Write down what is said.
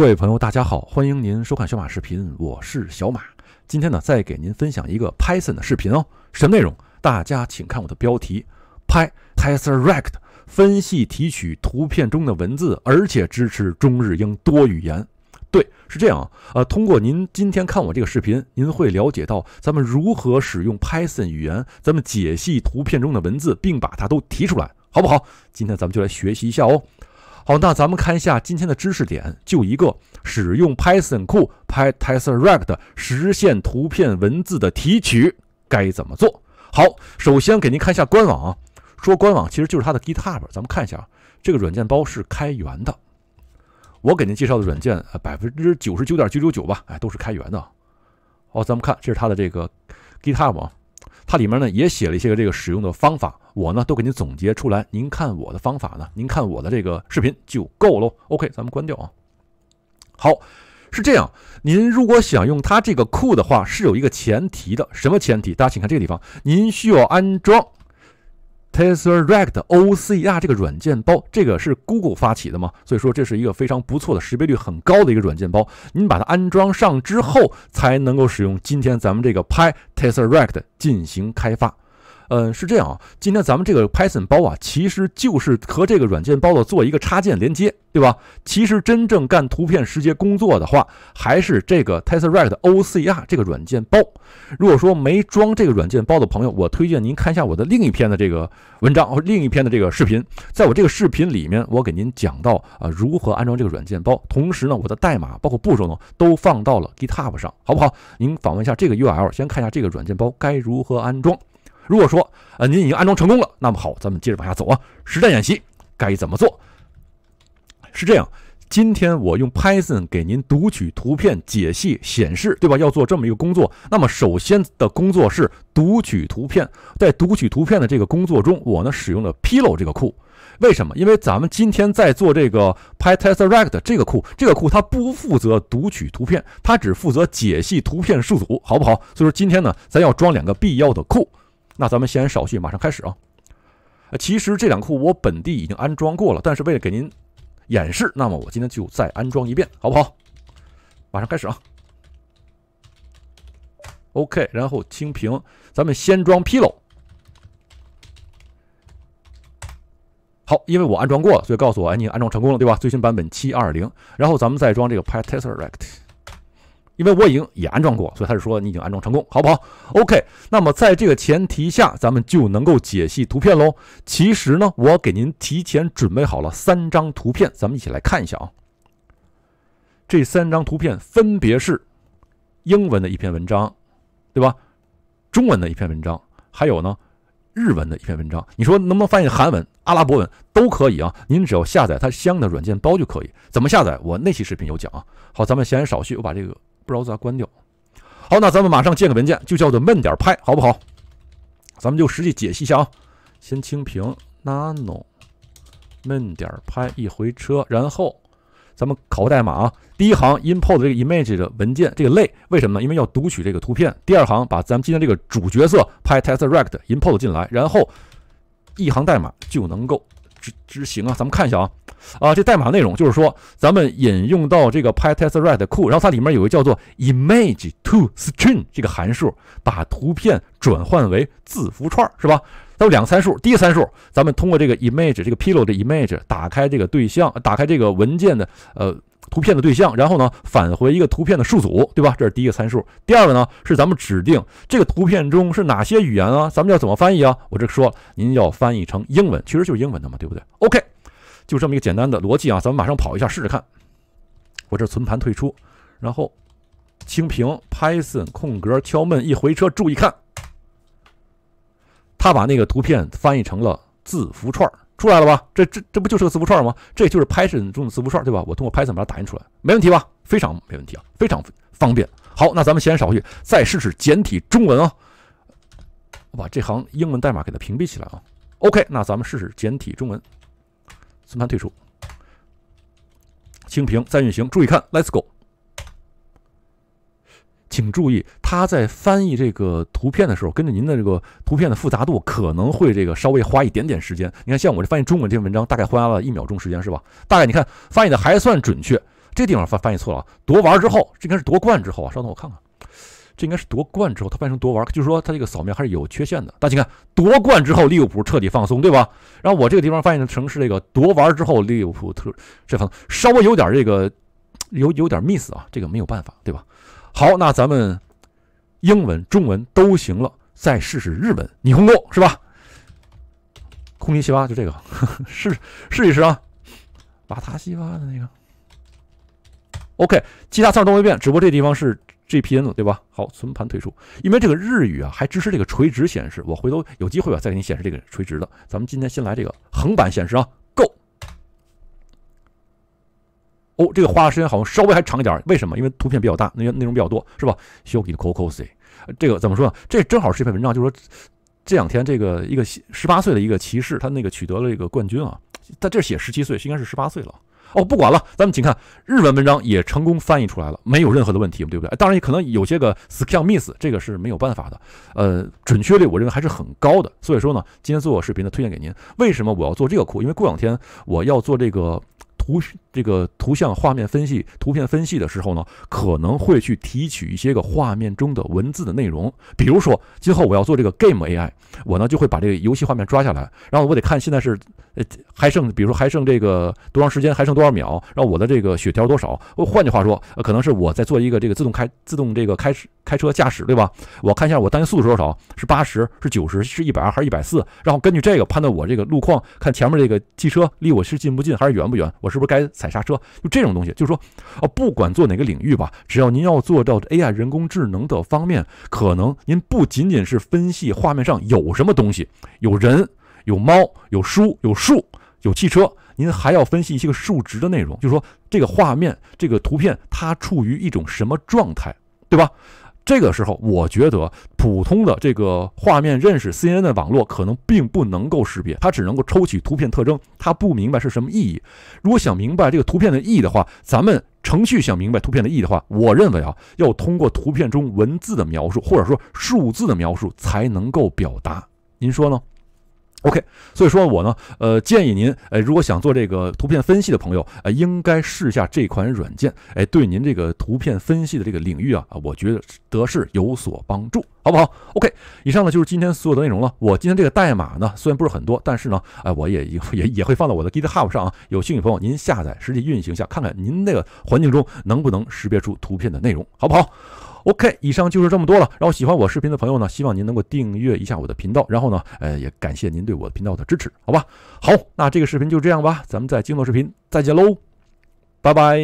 各位朋友，大家好，欢迎您收看小马视频，我是小马。今天呢，再给您分享一个 Python 的视频哦。什么内容？大家请看我的标题 p y t e s e r a c t 分析提取图片中的文字，而且支持中日英多语言。对，是这样啊。呃，通过您今天看我这个视频，您会了解到咱们如何使用 Python 语言，咱们解析图片中的文字，并把它都提出来，好不好？今天咱们就来学习一下哦。好，那咱们看一下今天的知识点，就一个使用 Python 库 pytesseract 实现图片文字的提取，该怎么做？好，首先给您看一下官网啊，说官网其实就是它的 GitHub，咱们看一下啊，这个软件包是开源的。我给您介绍的软件，百分之九十九点九九九吧，哎，都是开源的。好，咱们看这是它的这个 GitHub，啊、它里面呢也写了一些这个使用的方法。我呢都给您总结出来，您看我的方法呢，您看我的这个视频就够喽。OK，咱们关掉啊。好，是这样，您如果想用它这个库的话，是有一个前提的，什么前提？大家请看这个地方，您需要安装 t e s s o r a c t o c r 这个软件包，这个是 Google 发起的嘛？所以说这是一个非常不错的识别率很高的一个软件包，您把它安装上之后才能够使用。今天咱们这个拍 t e s s o r a c t 进行开发。呃，是这样啊，今天咱们这个 Python 包啊，其实就是和这个软件包的做一个插件连接，对吧？其实真正干图片识别工作的话，还是这个 Tesseract OCR 这个软件包。如果说没装这个软件包的朋友，我推荐您看一下我的另一篇的这个文章，另一篇的这个视频。在我这个视频里面，我给您讲到啊，如何安装这个软件包，同时呢，我的代码包括步骤呢，都放到了 GitHub 上，好不好？您访问一下这个 URL，先看一下这个软件包该如何安装。如果说呃您已经安装成功了，那么好，咱们接着往下走啊。实战演习该怎么做？是这样，今天我用 Python 给您读取图片、解析、显示，对吧？要做这么一个工作。那么首先的工作是读取图片，在读取图片的这个工作中，我呢使用了 Pillow 这个库。为什么？因为咱们今天在做这个 p y t e s t r e c t 这个库，这个库它不负责读取图片，它只负责解析图片数组，好不好？所以说今天呢，咱要装两个必要的库。那咱们先少叙，马上开始啊！其实这两库我本地已经安装过了，但是为了给您演示，那么我今天就再安装一遍，好不好？马上开始啊！OK，然后清屏，咱们先装 p i l o 好，因为我安装过了，所以告诉我，哎，你安装成功了对吧？最新版本七二零。然后咱们再装这个 Pytestrect。因为我已经也安装过，所以他就说你已经安装成功，好不好？OK，那么在这个前提下，咱们就能够解析图片喽。其实呢，我给您提前准备好了三张图片，咱们一起来看一下啊。这三张图片分别是英文的一篇文章，对吧？中文的一篇文章，还有呢日文的一篇文章。你说能不能翻译韩文、阿拉伯文都可以啊？您只要下载它相应的软件包就可以。怎么下载？我那期视频有讲啊。好，咱们闲言少叙，我把这个。不知道咋关掉，好，那咱们马上建个文件，就叫做“闷点拍”，好不好？咱们就实际解析一下啊。先清屏，nano，闷点拍一回车，然后咱们考个代码啊。第一行 import 这个 image 的文件，这个类为什么呢？因为要读取这个图片。第二行把咱们今天这个主角色，拍 t e s t rect，import 进来，然后一行代码就能够。执执行啊，咱们看一下啊，啊，这代码内容就是说，咱们引用到这个 Pillow y 库，然后它里面有一个叫做 image_to_string 这个函数，把图片转换为字符串，是吧？它有两个参数，第一个参数，咱们通过这个 image 这个 Pillow 的 image 打开这个对象，打开这个文件的呃。图片的对象，然后呢，返回一个图片的数组，对吧？这是第一个参数。第二个呢，是咱们指定这个图片中是哪些语言啊？咱们要怎么翻译啊？我这说您要翻译成英文，其实就是英文的嘛，对不对？OK，就这么一个简单的逻辑啊，咱们马上跑一下，试试看。我这存盘退出，然后清屏，Python 空格敲闷一回车，注意看，他把那个图片翻译成了字符串。出来了吧？这这这不就是个字符串吗？这就是 Python 中的字符串，对吧？我通过 Python 把它打印出来，没问题吧？非常没问题啊，非常方便。好，那咱们先少去，再试试简体中文啊。我把这行英文代码给它屏蔽起来啊。OK，那咱们试试简体中文。存盘退出，清屏再运行，注意看，Let's go。请注意，他在翻译这个图片的时候，跟着您的这个图片的复杂度，可能会这个稍微花一点点时间。你看，像我这翻译中文这篇文章，大概花了一秒钟时间，是吧？大概你看翻译的还算准确。这地方翻翻译错了，夺完之后，这应该是夺冠之后啊。稍等，我看看，这应该是夺冠之后，他翻译成夺玩，就是说他这个扫描还是有缺陷的。大家看，夺冠之后，利物浦彻底放松，对吧？然后我这个地方翻译成是这个夺玩之后，利物浦特这放稍微有点这个有有点 miss 啊，这个没有办法，对吧？好，那咱们英文、中文都行了，再试试日文，你轰不？是吧？空心西八就这个，试试一试啊，瓦塔西巴的那个。OK，其他字儿都没变，只不过这地方是 GPN 了，对吧？好，存盘退出，因为这个日语啊还支持这个垂直显示，我回头有机会吧再给你显示这个垂直的。咱们今天先来这个横版显示啊。哦，这个花的时间好像稍微还长一点，为什么？因为图片比较大，那个内容比较多，是吧？需要 Coco 色。这个怎么说呢？这正好是一篇文章，就是说这两天这个一个十八岁的一个骑士，他那个取得了这个冠军啊。他这写十七岁，应该是十八岁了。哦，不管了，咱们请看日文文章也成功翻译出来了，没有任何的问题，对不对？当然可能有些个 s k a m miss，这个是没有办法的。呃，准确率我认为还是很高的。所以说呢，今天做视频呢，推荐给您。为什么我要做这个库？因为过两天我要做这个图。这个图像画面分析、图片分析的时候呢，可能会去提取一些个画面中的文字的内容。比如说，今后我要做这个 game AI，我呢就会把这个游戏画面抓下来，然后我得看现在是呃还剩，比如说还剩这个多长时间，还剩多少秒，然后我的这个血条多少。换句话说，可能是我在做一个这个自动开、自动这个开、开车驾驶，对吧？我看一下我当前速度多少，是八十，是九十，是一百二还是一百四？然后根据这个判断我这个路况，看前面这个汽车离我是近不近，还是远不远？我是不是该？踩刹车，就这种东西，就是说，啊，不管做哪个领域吧，只要您要做到 AI 人工智能的方面，可能您不仅仅是分析画面上有什么东西，有人、有猫、有书、有树、有汽车，您还要分析一些个数值的内容，就是说，这个画面、这个图片它处于一种什么状态，对吧？这个时候，我觉得普通的这个画面认识 CNN 的网络可能并不能够识别，它只能够抽取图片特征，它不明白是什么意义。如果想明白这个图片的意义的话，咱们程序想明白图片的意义的话，我认为啊，要通过图片中文字的描述或者说数字的描述才能够表达。您说呢？OK，所以说，我呢，呃，建议您，呃，如果想做这个图片分析的朋友，呃，应该试下这款软件，哎，对您这个图片分析的这个领域啊，我觉得是有所帮助，好不好？OK，以上呢就是今天所有的内容了。我今天这个代码呢，虽然不是很多，但是呢，哎，我也也也会放到我的 GitHub 上啊。有兴趣朋友，您下载实际运行一下，看看您那个环境中能不能识别出图片的内容，好不好？OK，以上就是这么多了。然后喜欢我视频的朋友呢，希望您能够订阅一下我的频道。然后呢，呃，也感谢您对我的频道的支持，好吧？好，那这个视频就这样吧，咱们在金诺视频再见喽，拜拜。